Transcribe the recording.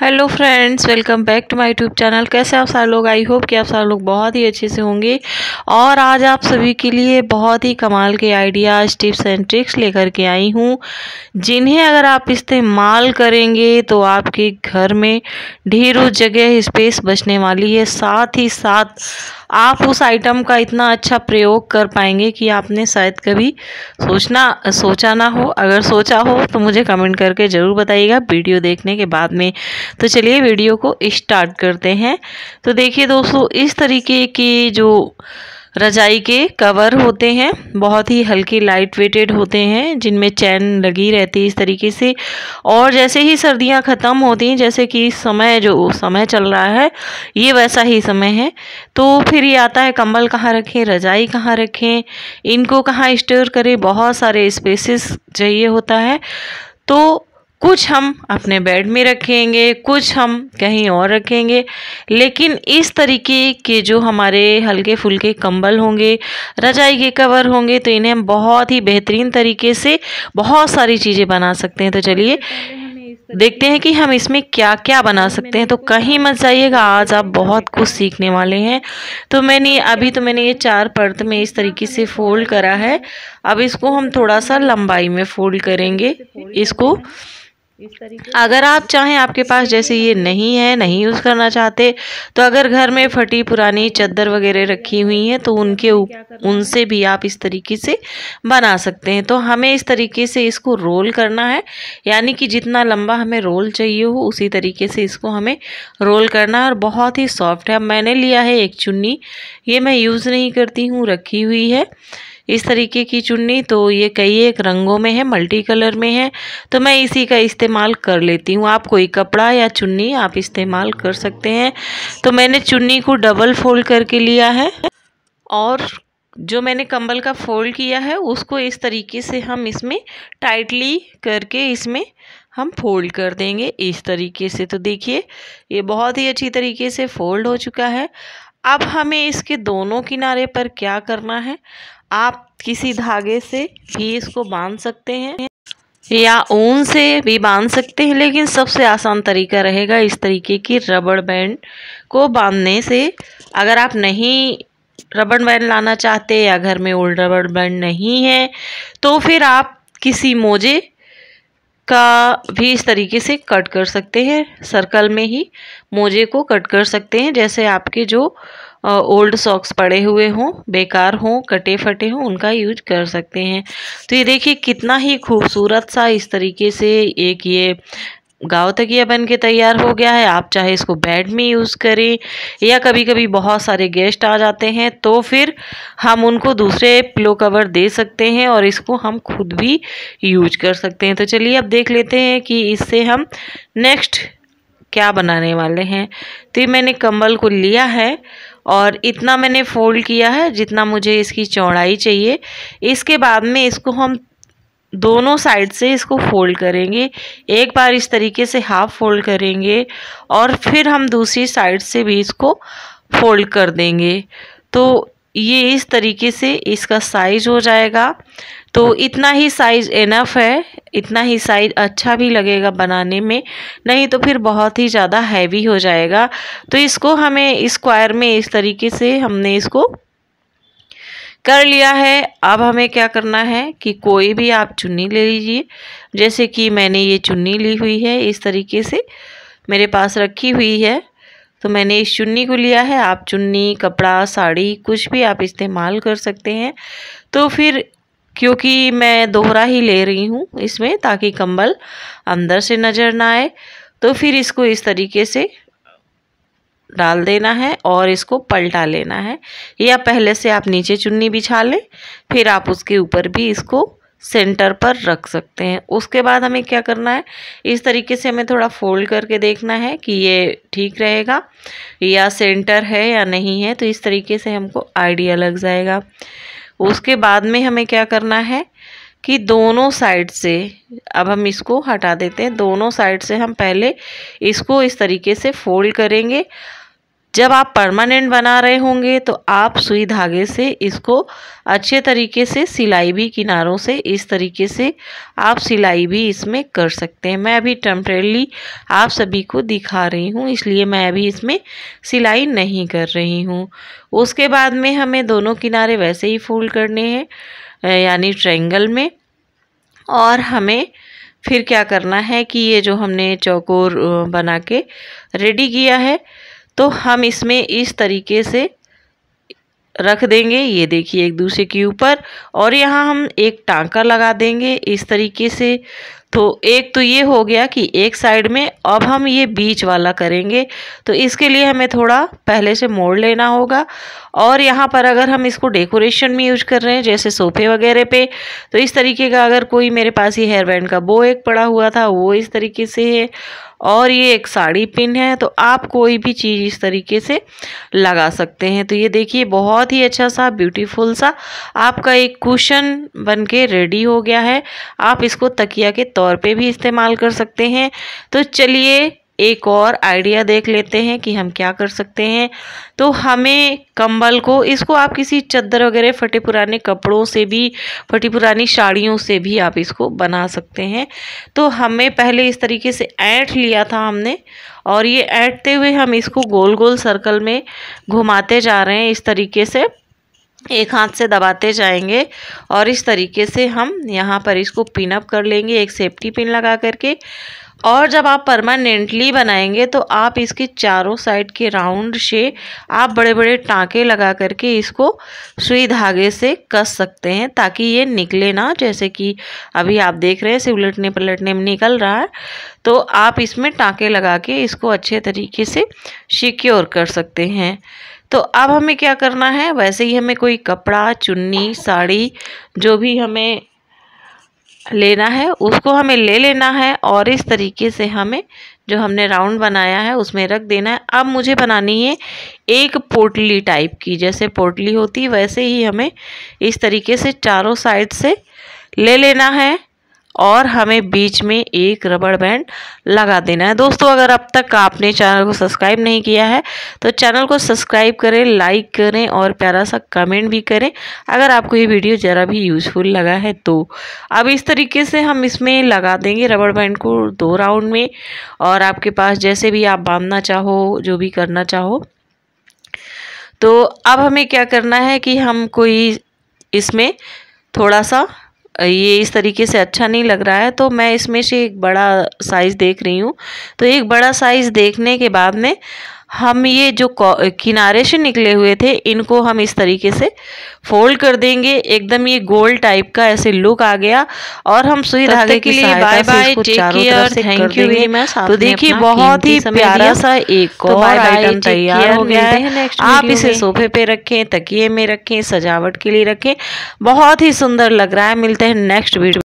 hello friends welcome back to my YouTube channel कैसे आप सारे लोग आई होप कि आप सारे लोग बहुत ही अच्छे से होंगे और आज आप सभी के लिए बहुत ही कमाल के आइडियाज़ टिप्स एंड ट्रिक्स लेकर के आई हूँ जिन्हें अगर आप इस्तेमाल करेंगे तो आपके घर में ढेरों जगह स्पेस बचने वाली है साथ ही साथ आप उस आइटम का इतना अच्छा प्रयोग कर पाएंगे कि आपने शायद कभी सोचना सोचा ना हो अगर सोचा हो तो मुझे कमेंट करके ज़रूर बताइएगा वीडियो देखने के बाद में तो चलिए वीडियो को स्टार्ट करते हैं तो देखिए दोस्तों इस तरीके की जो रजाई के कवर होते हैं बहुत ही हल्के लाइट वेटेड होते हैं जिनमें चैन लगी रहती है इस तरीके से और जैसे ही सर्दियां ख़त्म होती हैं जैसे कि समय जो समय चल रहा है ये वैसा ही समय है तो फिर ये आता है कंबल कहाँ रखें रजाई कहाँ रखें इनको कहाँ स्टोर करें बहुत सारे स्पेसिस चाहिए होता है तो कुछ हम अपने बेड में रखेंगे कुछ हम कहीं और रखेंगे लेकिन इस तरीके के जो हमारे हल्के फुल्के कंबल होंगे रजाई के कवर होंगे तो इन्हें हम बहुत ही बेहतरीन तरीके से बहुत सारी चीज़ें बना सकते हैं तो चलिए देखते हैं कि हम इसमें क्या क्या बना सकते हैं तो कहीं मत जाइएगा आज आप बहुत कुछ सीखने वाले हैं तो मैंने अभी तो मैंने ये चार पर्त में इस तरीके से फोल्ड करा है अब इसको हम थोड़ा सा लंबाई में फोल्ड करेंगे इसको इस तरीके अगर आप चाहें आपके पास जैसे ये नहीं है नहीं यूज़ करना चाहते तो अगर घर में फटी पुरानी चद्दर वगैरह रखी हुई हैं तो उनके उनसे भी आप इस तरीके से बना सकते हैं तो हमें इस तरीके से इसको रोल करना है यानी कि जितना लंबा हमें रोल चाहिए हो उसी तरीके से इसको हमें रोल करना है और बहुत ही सॉफ्ट है मैंने लिया है एक चुन्नी ये मैं यूज़ नहीं करती हूँ रखी हुई है इस तरीके की चुन्नी तो ये कई एक रंगों में है मल्टी कलर में है तो मैं इसी का इस्तेमाल कर लेती हूँ आप कोई कपड़ा या चुन्नी आप इस्तेमाल कर सकते हैं तो मैंने चुन्नी को डबल फोल्ड करके लिया है और जो मैंने कंबल का फोल्ड किया है उसको इस तरीके से हम इसमें टाइटली करके इसमें हम फोल्ड कर देंगे इस तरीके से तो देखिए ये बहुत ही अच्छी तरीके से फोल्ड हो चुका है अब हमें इसके दोनों किनारे पर क्या करना है आप किसी धागे से भी इसको बांध सकते हैं या ऊन से भी बांध सकते हैं लेकिन सबसे आसान तरीका रहेगा इस तरीके की रबड़ बैंड को बांधने से अगर आप नहीं रबड़ बैंड लाना चाहते या घर में ओल्ड रबड़ बैंड नहीं है तो फिर आप किसी मोजे का भी इस तरीके से कट कर सकते हैं सर्कल में ही मोजे को कट कर सकते हैं जैसे आपके जो ओल्ड सॉक्स पड़े हुए हों बेकार हों कटे फटे हों उनका यूज कर सकते हैं तो ये देखिए कितना ही खूबसूरत सा इस तरीके से एक ये गाँव तकिया बन के तैयार हो गया है आप चाहे इसको बेड में यूज़ करें या कभी कभी बहुत सारे गेस्ट आ जाते हैं तो फिर हम उनको दूसरे पिलो कवर दे सकते हैं और इसको हम खुद भी यूज कर सकते हैं तो चलिए अब देख लेते हैं कि इससे हम नेक्स्ट क्या बनाने वाले हैं तो ये मैंने कंबल को लिया है और इतना मैंने फ़ोल्ड किया है जितना मुझे इसकी चौड़ाई चाहिए इसके बाद में इसको हम दोनों साइड से इसको फोल्ड करेंगे एक बार इस तरीके से हाफ फोल्ड करेंगे और फिर हम दूसरी साइड से भी इसको फोल्ड कर देंगे तो ये इस तरीके से इसका साइज हो जाएगा तो इतना ही साइज इनफ है इतना ही साइज अच्छा भी लगेगा बनाने में नहीं तो फिर बहुत ही ज़्यादा हैवी हो जाएगा तो इसको हमें स्क्वायर में इस तरीके से हमने इसको कर लिया है अब हमें क्या करना है कि कोई भी आप चुन्नी ले लीजिए जैसे कि मैंने ये चुन्नी ली हुई है इस तरीके से मेरे पास रखी हुई है तो मैंने इस चुन्नी को लिया है आप चुन्नी कपड़ा साड़ी कुछ भी आप इस्तेमाल कर सकते हैं तो फिर क्योंकि मैं दोहरा ही ले रही हूँ इसमें ताकि कंबल अंदर से नज़र ना आए तो फिर इसको इस तरीके से डाल देना है और इसको पलटा लेना है या पहले से आप नीचे चुन्नी बिछा लें फिर आप उसके ऊपर भी इसको सेंटर पर रख सकते हैं उसके बाद हमें क्या करना है इस तरीके से हमें थोड़ा फोल्ड करके देखना है कि ये ठीक रहेगा या सेंटर है या नहीं है तो इस तरीके से हमको आइडिया लग जाएगा उसके बाद में हमें क्या करना है कि दोनों साइड से अब हम इसको हटा देते हैं दोनों साइड से हम पहले इसको इस तरीके से फोल्ड करेंगे जब आप परमानेंट बना रहे होंगे तो आप सुई धागे से इसको अच्छे तरीके से सिलाई भी किनारों से इस तरीके से आप सिलाई भी इसमें कर सकते हैं मैं अभी टेम्परेली आप सभी को दिखा रही हूँ इसलिए मैं अभी इसमें सिलाई नहीं कर रही हूँ उसके बाद में हमें दोनों किनारे वैसे ही फोल्ड करने हैं यानी ट्रेंगल में और हमें फिर क्या करना है कि ये जो हमने चौकोर बना के रेडी किया है तो हम इसमें इस तरीके से रख देंगे ये देखिए एक दूसरे के ऊपर और यहाँ हम एक टांका लगा देंगे इस तरीके से तो एक तो ये हो गया कि एक साइड में अब हम ये बीच वाला करेंगे तो इसके लिए हमें थोड़ा पहले से मोड़ लेना होगा और यहाँ पर अगर हम इसको डेकोरेशन में यूज कर रहे हैं जैसे सोफे वगैरह पे तो इस तरीके का अगर कोई मेरे पास ये हेयर बैंड का बो एक पड़ा हुआ था वो इस तरीके से है और ये एक साड़ी पिन है तो आप कोई भी चीज़ इस तरीके से लगा सकते हैं तो ये देखिए बहुत ही अच्छा सा ब्यूटीफुल सा आपका एक कुशन बन के रेडी हो गया है आप इसको तकिया के तौर पे भी इस्तेमाल कर सकते हैं तो चलिए एक और आइडिया देख लेते हैं कि हम क्या कर सकते हैं तो हमें कंबल को इसको आप किसी चद्दर वगैरह फटे पुराने कपड़ों से भी फटी पुरानी साड़ियों से भी आप इसको बना सकते हैं तो हमें पहले इस तरीके से ऐंठ लिया था हमने और ये ऐंठते हुए हम इसको गोल गोल सर्कल में घुमाते जा रहे हैं इस तरीके से एक हाथ से दबाते जाएंगे और इस तरीके से हम यहाँ पर इसको पिनअप कर लेंगे एक सेफ्टी पिन लगा करके और जब आप परमानेंटली बनाएंगे तो आप इसके चारों साइड के राउंड से आप बड़े बड़े टाँके लगा करके इसको सुई धागे से कस सकते हैं ताकि ये निकले ना जैसे कि अभी आप देख रहे हैं से उलटने पलटने में निकल रहा है तो आप इसमें टाँके लगा के इसको अच्छे तरीके से सिक्योर कर सकते हैं तो अब हमें क्या करना है वैसे ही हमें कोई कपड़ा चुन्नी साड़ी जो भी हमें लेना है उसको हमें ले लेना है और इस तरीके से हमें जो हमने राउंड बनाया है उसमें रख देना है अब मुझे बनानी है एक पोटली टाइप की जैसे पोटली होती वैसे ही हमें इस तरीके से चारों साइड से ले लेना है और हमें बीच में एक रबड़ बैंड लगा देना है दोस्तों अगर अब तक आपने चैनल को सब्सक्राइब नहीं किया है तो चैनल को सब्सक्राइब करें लाइक करें और प्यारा सा कमेंट भी करें अगर आपको ये वीडियो ज़रा भी यूज़फुल लगा है तो अब इस तरीके से हम इसमें लगा देंगे रबड़ बैंड को दो राउंड में और आपके पास जैसे भी आप बांधना चाहो जो भी करना चाहो तो अब हमें क्या करना है कि हम कोई इसमें थोड़ा सा ये इस तरीके से अच्छा नहीं लग रहा है तो मैं इसमें से एक बड़ा साइज़ देख रही हूँ तो एक बड़ा साइज़ देखने के बाद में हम ये जो किनारे से निकले हुए थे इनको हम इस तरीके से फोल्ड कर देंगे एकदम ये गोल टाइप का ऐसे लुक आ गया और हम सुई धागे के लिए bye bye take care thank you very much तो देखिए बहुत ही प्यारा सा एक तो और आइटम तैयार हो गया है आप इसे सोफे पे रखें तकिए में रखें सजावट के लिए रखें बहुत ही सुंदर लग रहा है मिलते हैं नेक्स्ट वीडियो